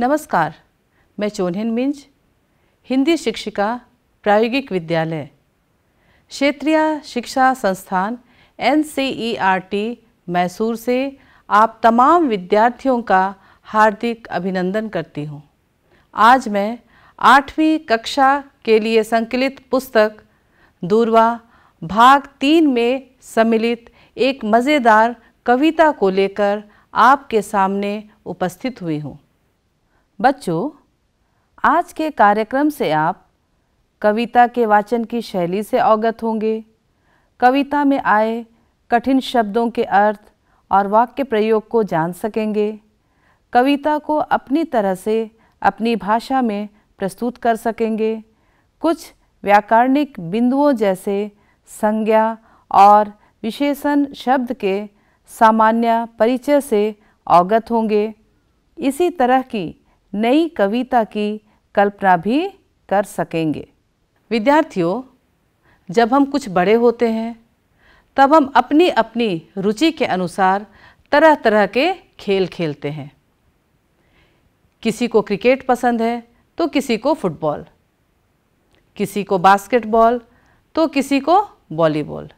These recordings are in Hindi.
नमस्कार मैं चोनहिन मिंज हिंदी शिक्षिका प्रायोगिक विद्यालय क्षेत्रीय शिक्षा संस्थान एन मैसूर से आप तमाम विद्यार्थियों का हार्दिक अभिनंदन करती हूँ आज मैं आठवीं कक्षा के लिए संकलित पुस्तक दूरवा भाग तीन में सम्मिलित एक मज़ेदार कविता को लेकर आपके सामने उपस्थित हुई हूँ बच्चों आज के कार्यक्रम से आप कविता के वाचन की शैली से अवगत होंगे कविता में आए कठिन शब्दों के अर्थ और वाक्य प्रयोग को जान सकेंगे कविता को अपनी तरह से अपनी भाषा में प्रस्तुत कर सकेंगे कुछ व्याकरणिक बिंदुओं जैसे संज्ञा और विशेषण शब्द के सामान्य परिचय से अवगत होंगे इसी तरह की नई कविता की कल्पना भी कर सकेंगे विद्यार्थियों जब हम कुछ बड़े होते हैं तब हम अपनी अपनी रुचि के अनुसार तरह तरह के खेल खेलते हैं किसी को क्रिकेट पसंद है तो किसी को फुटबॉल किसी को बास्केटबॉल तो किसी को वॉलीबॉल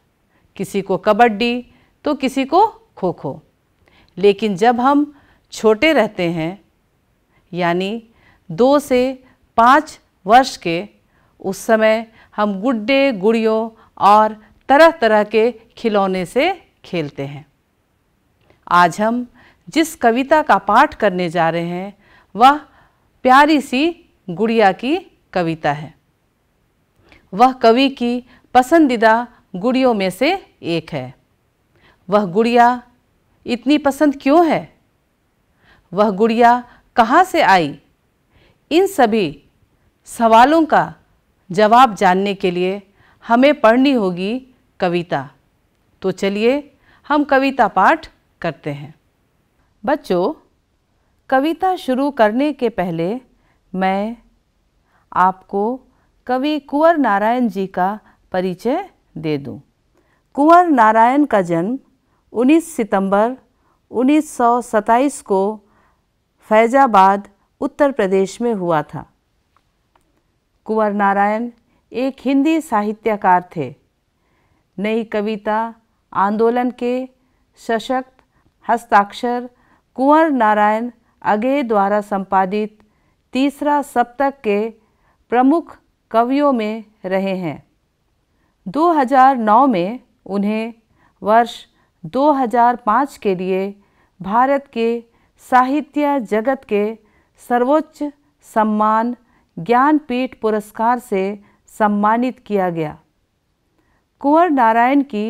किसी को कबड्डी तो किसी को खो खो लेकिन जब हम छोटे रहते हैं यानी दो से पाँच वर्ष के उस समय हम गुड्डे गुड़ियों और तरह तरह के खिलौने से खेलते हैं आज हम जिस कविता का पाठ करने जा रहे हैं वह प्यारी सी गुड़िया की कविता है वह कवि की पसंदीदा गुड़ियों में से एक है वह गुड़िया इतनी पसंद क्यों है वह गुड़िया कहाँ से आई इन सभी सवालों का जवाब जानने के लिए हमें पढ़नी होगी कविता तो चलिए हम कविता पाठ करते हैं बच्चों कविता शुरू करने के पहले मैं आपको कवि कुंवर नारायण जी का परिचय दे दूं। कुंवर नारायण का जन्म 19 सितंबर 1927 को फैज़ाबाद उत्तर प्रदेश में हुआ था कुंवर नारायण एक हिंदी साहित्यकार थे नई कविता आंदोलन के सशक्त हस्ताक्षर कुंवर नारायण अगे द्वारा संपादित तीसरा सप्तक के प्रमुख कवियों में रहे हैं 2009 में उन्हें वर्ष 2005 के लिए भारत के साहित्य जगत के सर्वोच्च सम्मान ज्ञानपीठ पुरस्कार से सम्मानित किया गया कुंवर नारायण की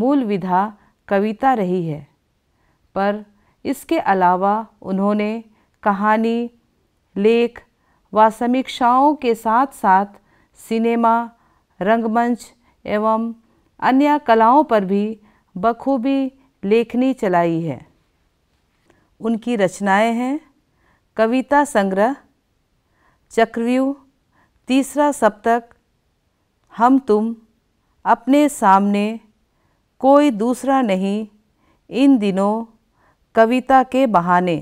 मूल विधा कविता रही है पर इसके अलावा उन्होंने कहानी लेख व समीक्षाओं के साथ साथ सिनेमा रंगमंच एवं अन्य कलाओं पर भी बखूबी लेखनी चलाई है उनकी रचनाएं हैं कविता संग्रह चक्रव्यूह तीसरा सप्तक हम तुम अपने सामने कोई दूसरा नहीं इन दिनों कविता के बहाने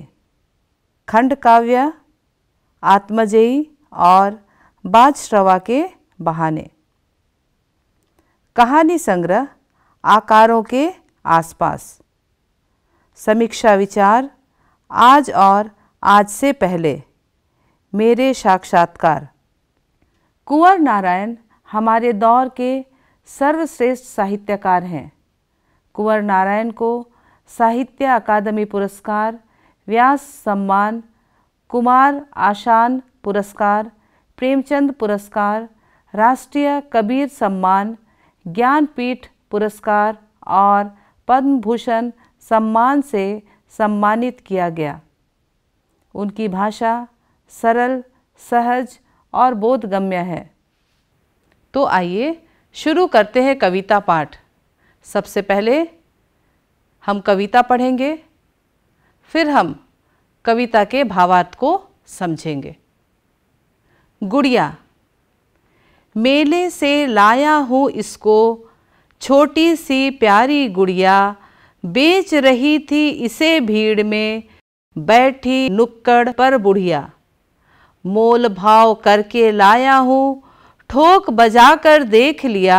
खंड काव्य आत्मजयी और बाजश्रवा के बहाने कहानी संग्रह आकारों के आसपास समीक्षा विचार आज और आज से पहले मेरे साक्षात्कार कुंवर नारायण हमारे दौर के सर्वश्रेष्ठ साहित्यकार हैं कुंवर नारायण को साहित्य अकादमी पुरस्कार व्यास सम्मान कुमार आशान पुरस्कार प्रेमचंद पुरस्कार राष्ट्रीय कबीर सम्मान ज्ञानपीठ पुरस्कार और पद्म भूषण सम्मान से सम्मानित किया गया उनकी भाषा सरल सहज और बोधगम्य है तो आइए शुरू करते हैं कविता पाठ सबसे पहले हम कविता पढ़ेंगे फिर हम कविता के भावार्थ को समझेंगे गुड़िया मेले से लाया हूँ इसको छोटी सी प्यारी गुड़िया बेच रही थी इसे भीड़ में बैठी नुक्कड़ पर बुढ़िया मोल भाव करके लाया हूँ ठोक बजा कर देख लिया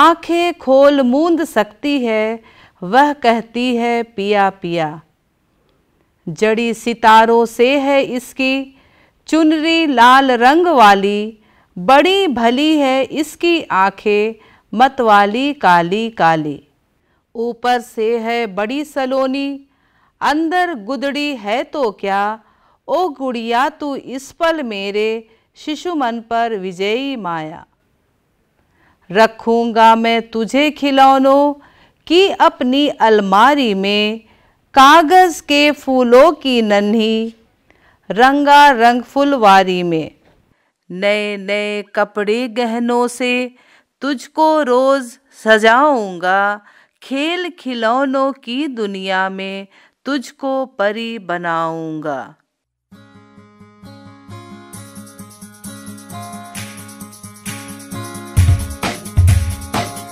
आंखें खोल मूंद सकती है वह कहती है पिया पिया जड़ी सितारों से है इसकी चुनरी लाल रंग वाली बड़ी भली है इसकी आंखें मतवाली काली काली ऊपर से है बड़ी सलोनी अंदर गुदड़ी है तो क्या ओ गुड़िया तू इस पल मेरे शिशु मन पर विजयी माया रखूंगा मैं तुझे खिलौनों की अपनी अलमारी में कागज़ के फूलों की नन्ही रंगा रंग फुलवारी में नए नए कपड़े गहनों से तुझको रोज़ सजाऊंगा खेल खिलौनों की दुनिया में तुझको परी बनाऊंगा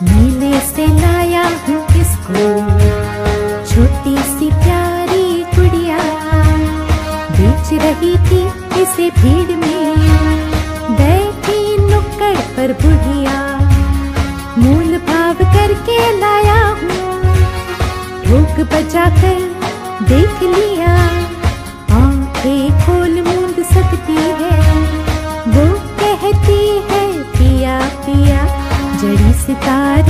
नीले से लाया हूँ इसको छोटी सी प्यारी गुड़िया बेच रही थी इसे भीड़ में बैठी नुक्कड़ पर बुढ़ी बचाकर देख लिया आंखें खोल मूंद सकती है वो कहती है पिया पिया जड़ी सितारे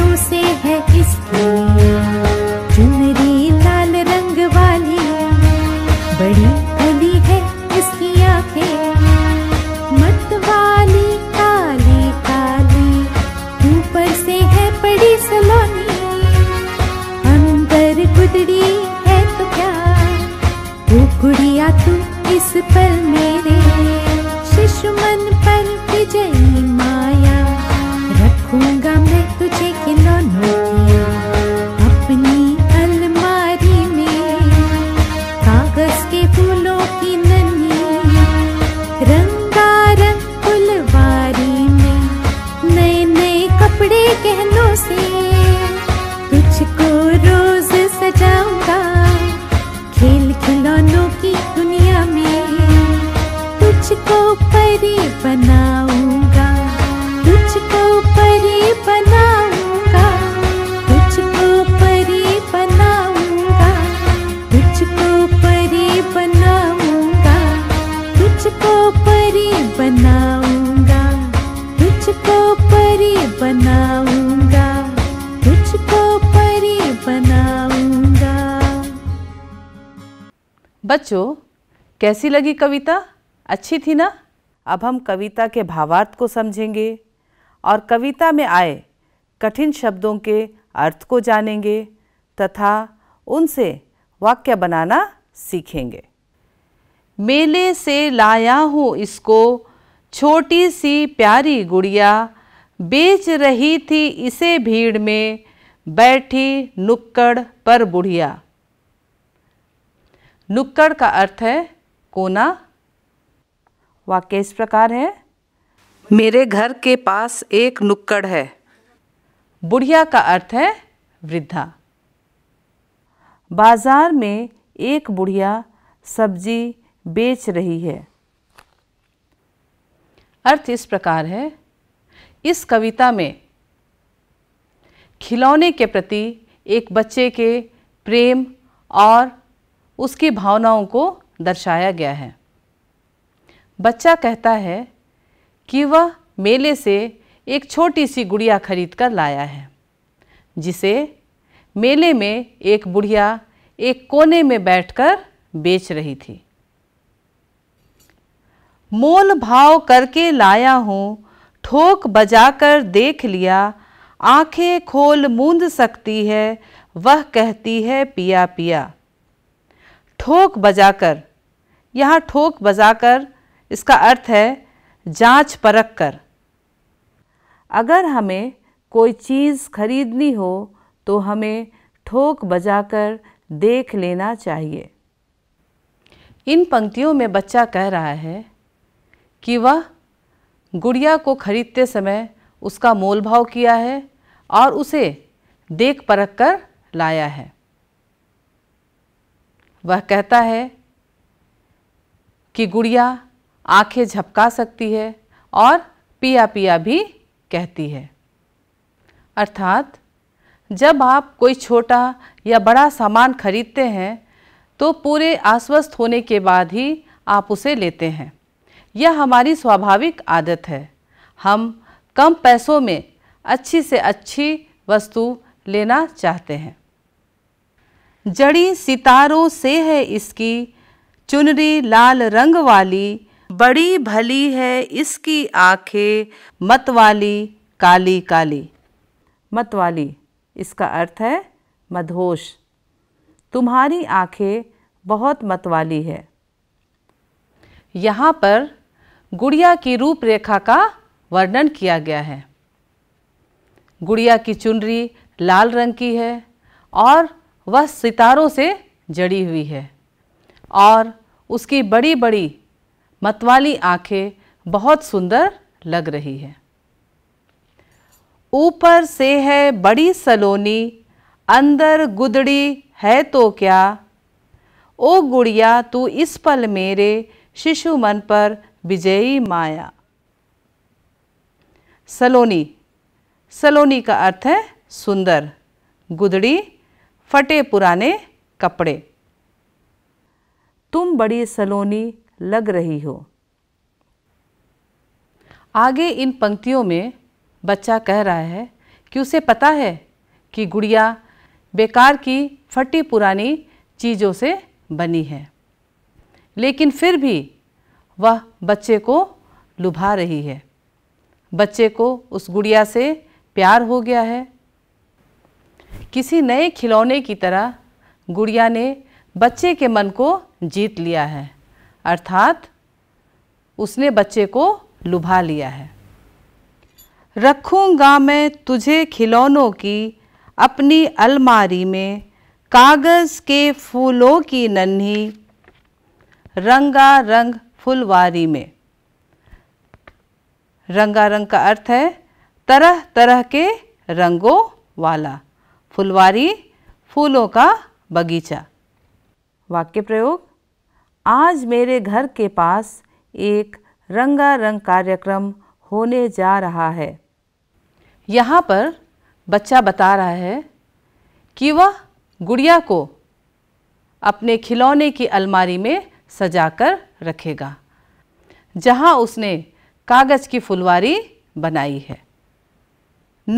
पहलू से तुझको रोज सजाऊंगा खेल खिलौनों की दुनिया में तुझको परी बनाऊंगा तुझको परी बनाऊंगा तुझको परी बनाऊंगा तुझको परी बनाऊंगा तुझको परी बनाऊंगा तुझको परी बनाऊंगा बच्चों कैसी लगी कविता अच्छी थी ना अब हम कविता के भावार्थ को समझेंगे और कविता में आए कठिन शब्दों के अर्थ को जानेंगे तथा उनसे वाक्य बनाना सीखेंगे मेले से लाया हूँ इसको छोटी सी प्यारी गुड़िया बेच रही थी इसे भीड़ में बैठी नुक्कड़ पर बुढ़िया नुक्कड़ का अर्थ है कोना वाक्य इस प्रकार है मेरे घर के पास एक नुक्कड़ है बुढ़िया का अर्थ है वृद्धा बाजार में एक बुढ़िया सब्जी बेच रही है अर्थ इस प्रकार है इस कविता में खिलौने के प्रति एक बच्चे के प्रेम और उसकी भावनाओं को दर्शाया गया है बच्चा कहता है कि वह मेले से एक छोटी सी गुड़िया खरीद कर लाया है जिसे मेले में एक बुढ़िया एक कोने में बैठकर बेच रही थी मोल भाव करके लाया हूँ ठोक बजाकर देख लिया आंखें खोल मूंद सकती है वह कहती है पिया पिया ठोक बजाकर यहाँ ठोक बजाकर इसका अर्थ है जांच परख कर अगर हमें कोई चीज़ खरीदनी हो तो हमें ठोक बजाकर देख लेना चाहिए इन पंक्तियों में बच्चा कह रहा है कि वह गुड़िया को खरीदते समय उसका मोल भाव किया है और उसे देख परख कर लाया है वह कहता है कि गुड़िया आंखें झपका सकती है और पिया पिया भी कहती है अर्थात जब आप कोई छोटा या बड़ा सामान खरीदते हैं तो पूरे आश्वस्त होने के बाद ही आप उसे लेते हैं यह हमारी स्वाभाविक आदत है हम कम पैसों में अच्छी से अच्छी वस्तु लेना चाहते हैं जड़ी सितारों से है इसकी चुनरी लाल रंग वाली बड़ी भली है इसकी आंखें मतवाली काली काली मतवाली इसका अर्थ है मधोश तुम्हारी आंखें बहुत मतवाली है यहाँ पर गुड़िया की रूपरेखा का वर्णन किया गया है गुड़िया की चुनरी लाल रंग की है और वह सितारों से जड़ी हुई है और उसकी बड़ी बड़ी मतवाली आंखें बहुत सुंदर लग रही है ऊपर से है बड़ी सलोनी अंदर गुदड़ी है तो क्या ओ गुड़िया तू इस पल मेरे शिशु मन पर विजयी माया सलोनी सलोनी का अर्थ है सुंदर गुदड़ी फटे पुराने कपड़े तुम बड़ी सलोनी लग रही हो आगे इन पंक्तियों में बच्चा कह रहा है कि उसे पता है कि गुड़िया बेकार की फटी पुरानी चीज़ों से बनी है लेकिन फिर भी वह बच्चे को लुभा रही है बच्चे को उस गुड़िया से प्यार हो गया है किसी नए खिलौने की तरह गुड़िया ने बच्चे के मन को जीत लिया है अर्थात उसने बच्चे को लुभा लिया है रखूंगा मैं तुझे खिलौनों की अपनी अलमारी में कागज़ के फूलों की नन्ही रंगा रंग फुलवारी में रंगारंग का अर्थ है तरह तरह के रंगों वाला फुलवारी फूलों का बगीचा वाक्य प्रयोग आज मेरे घर के पास एक रंगारंग कार्यक्रम होने जा रहा है यहाँ पर बच्चा बता रहा है कि वह गुड़िया को अपने खिलौने की अलमारी में सजाकर रखेगा जहाँ उसने कागज़ की फुलवारी बनाई है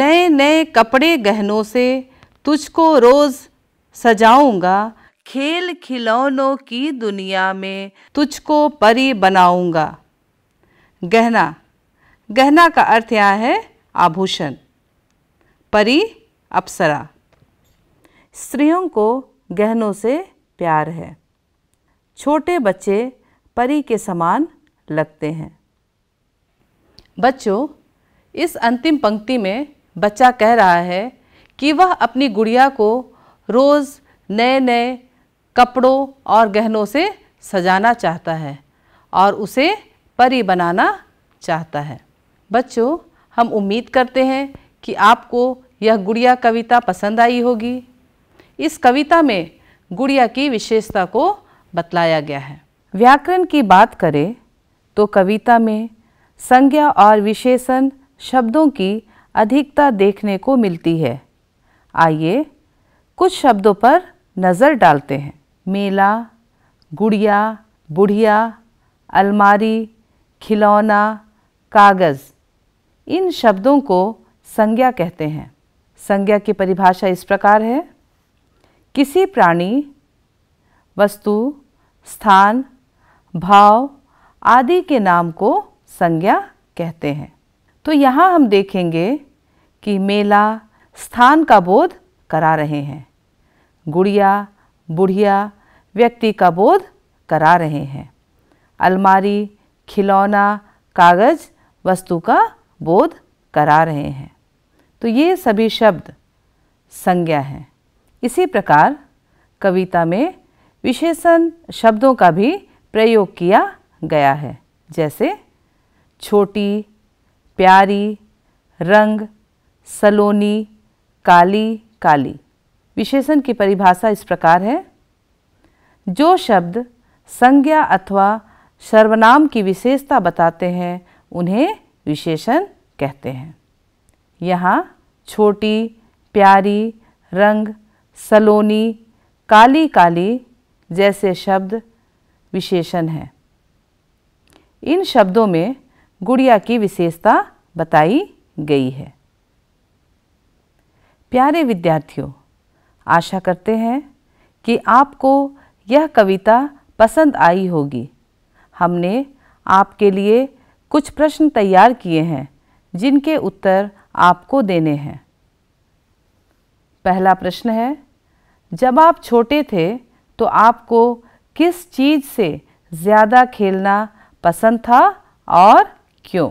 नए नए कपड़े गहनों से तुझको रोज सजाऊंगा खेल खिलौनों की दुनिया में तुझको परी बनाऊंगा गहना गहना का अर्थ यहाँ है आभूषण परी अप्सरा स्त्रियों को गहनों से प्यार है छोटे बच्चे परी के समान लगते हैं बच्चों इस अंतिम पंक्ति में बच्चा कह रहा है कि वह अपनी गुड़िया को रोज़ नए नए कपड़ों और गहनों से सजाना चाहता है और उसे परी बनाना चाहता है बच्चों हम उम्मीद करते हैं कि आपको यह गुड़िया कविता पसंद आई होगी इस कविता में गुड़िया की विशेषता को बतलाया गया है व्याकरण की बात करें तो कविता में संज्ञा और विशेषण शब्दों की अधिकता देखने को मिलती है आइए कुछ शब्दों पर नज़र डालते हैं मेला गुड़िया बुढ़िया अलमारी खिलौना कागज़ इन शब्दों को संज्ञा कहते हैं संज्ञा की परिभाषा इस प्रकार है किसी प्राणी वस्तु स्थान भाव आदि के नाम को संज्ञा कहते हैं तो यहाँ हम देखेंगे कि मेला स्थान का बोध करा रहे हैं गुड़िया बुढ़िया व्यक्ति का बोध करा रहे हैं अलमारी खिलौना कागज वस्तु का बोध करा रहे हैं तो ये सभी शब्द संज्ञा हैं इसी प्रकार कविता में विशेषण शब्दों का भी प्रयोग किया गया है जैसे छोटी प्यारी रंग सलोनी काली काली विशेषण की परिभाषा इस प्रकार है जो शब्द संज्ञा अथवा सर्वनाम की विशेषता बताते हैं उन्हें विशेषण कहते हैं यहाँ छोटी प्यारी रंग सलोनी काली काली जैसे शब्द विशेषण हैं इन शब्दों में गुड़िया की विशेषता बताई गई है प्यारे विद्यार्थियों आशा करते हैं कि आपको यह कविता पसंद आई होगी हमने आपके लिए कुछ प्रश्न तैयार किए हैं जिनके उत्तर आपको देने हैं पहला प्रश्न है जब आप छोटे थे तो आपको किस चीज़ से ज़्यादा खेलना पसंद था और क्यों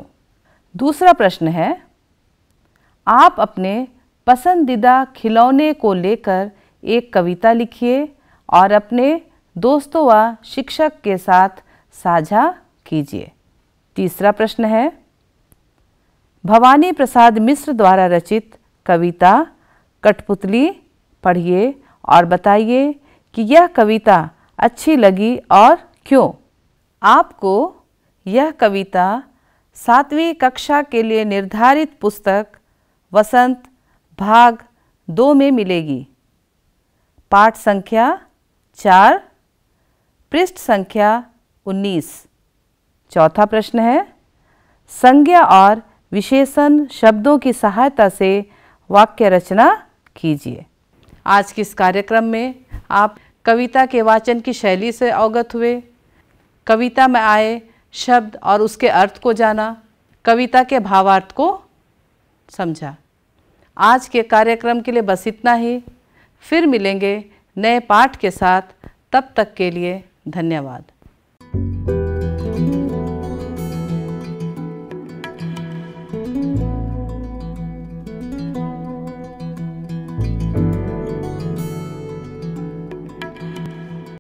दूसरा प्रश्न है आप अपने पसंदीदा खिलौने को लेकर एक कविता लिखिए और अपने दोस्तों व शिक्षक के साथ साझा कीजिए तीसरा प्रश्न है भवानी प्रसाद मिश्र द्वारा रचित कविता कठपुतली पढ़िए और बताइए कि यह कविता अच्छी लगी और क्यों आपको यह कविता सातवीं कक्षा के लिए निर्धारित पुस्तक वसंत भाग दो में मिलेगी पाठ संख्या चार पृष्ठ संख्या उन्नीस चौथा प्रश्न है संज्ञा और विशेषण शब्दों की सहायता से वाक्य रचना कीजिए आज के इस कार्यक्रम में आप कविता के वाचन की शैली से अवगत हुए कविता में आए शब्द और उसके अर्थ को जाना कविता के भावार्थ को समझा आज के कार्यक्रम के लिए बस इतना ही फिर मिलेंगे नए पाठ के साथ तब तक के लिए धन्यवाद